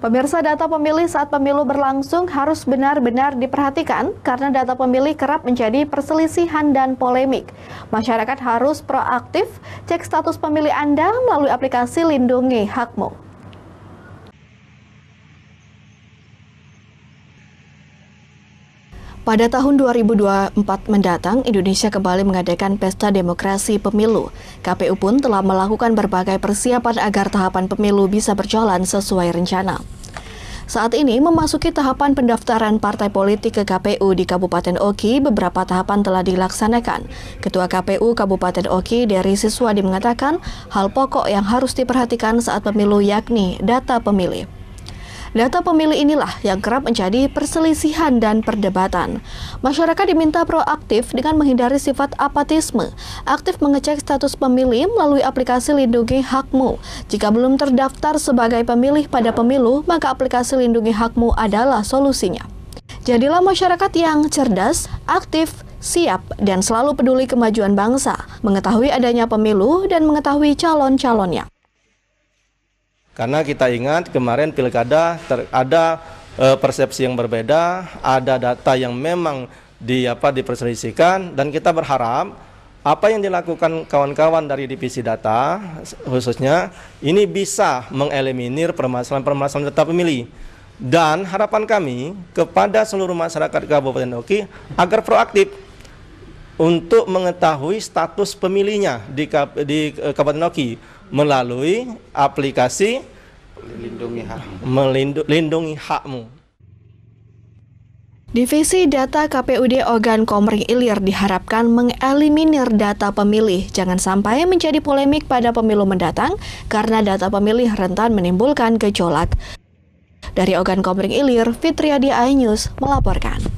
Pemirsa data pemilih saat pemilu berlangsung harus benar-benar diperhatikan karena data pemilih kerap menjadi perselisihan dan polemik. Masyarakat harus proaktif cek status pemilih Anda melalui aplikasi Lindungi Hakmu. Pada tahun 2024 mendatang, Indonesia kembali mengadakan pesta demokrasi pemilu. KPU pun telah melakukan berbagai persiapan agar tahapan pemilu bisa berjalan sesuai rencana. Saat ini memasuki tahapan pendaftaran partai politik ke KPU di Kabupaten Oki, beberapa tahapan telah dilaksanakan. Ketua KPU Kabupaten Oki, dari Siswadi mengatakan, hal pokok yang harus diperhatikan saat pemilu yakni data pemilih. Data pemilih inilah yang kerap menjadi perselisihan dan perdebatan. Masyarakat diminta proaktif dengan menghindari sifat apatisme, aktif mengecek status pemilih melalui aplikasi Lindungi Hakmu. Jika belum terdaftar sebagai pemilih pada pemilu, maka aplikasi Lindungi Hakmu adalah solusinya. Jadilah masyarakat yang cerdas, aktif, siap, dan selalu peduli kemajuan bangsa, mengetahui adanya pemilu, dan mengetahui calon-calonnya. Karena kita ingat kemarin pilkada ter, ada e, persepsi yang berbeda, ada data yang memang di apa diperselisihkan dan kita berharap apa yang dilakukan kawan-kawan dari divisi data khususnya ini bisa mengeliminir permasalahan-permasalahan data pemilih dan harapan kami kepada seluruh masyarakat Kabupaten Oki agar proaktif untuk mengetahui status pemilihnya di, di eh, Kabupaten Oki melalui aplikasi melindungi hakmu. Melindungi hakmu. Divisi Data KPUD Ogan Komering Ilir diharapkan mengeliminir data pemilih. Jangan sampai menjadi polemik pada pemilu mendatang karena data pemilih rentan menimbulkan gejolak. Dari Ogan Komering Ilir, Fitriadi Ainyus melaporkan.